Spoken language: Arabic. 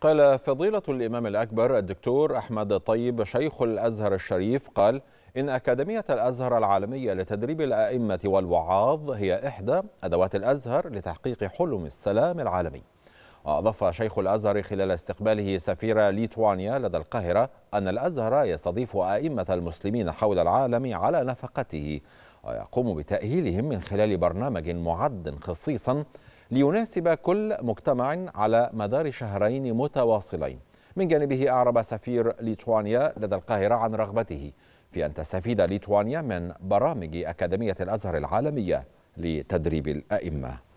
قال فضيلة الإمام الأكبر الدكتور أحمد طيب شيخ الأزهر الشريف قال إن أكاديمية الأزهر العالمية لتدريب الأئمة والوعاظ هي إحدى أدوات الأزهر لتحقيق حلم السلام العالمي وأضاف شيخ الأزهر خلال استقباله سفير ليتوانيا لدى القاهرة أن الأزهر يستضيف أئمة المسلمين حول العالم على نفقته ويقوم بتأهيلهم من خلال برنامج معد خصيصا ليناسب كل مجتمع على مدار شهرين متواصلين من جانبه أعرب سفير ليتوانيا لدى القاهرة عن رغبته في أن تستفيد ليتوانيا من برامج أكاديمية الأزهر العالمية لتدريب الأئمة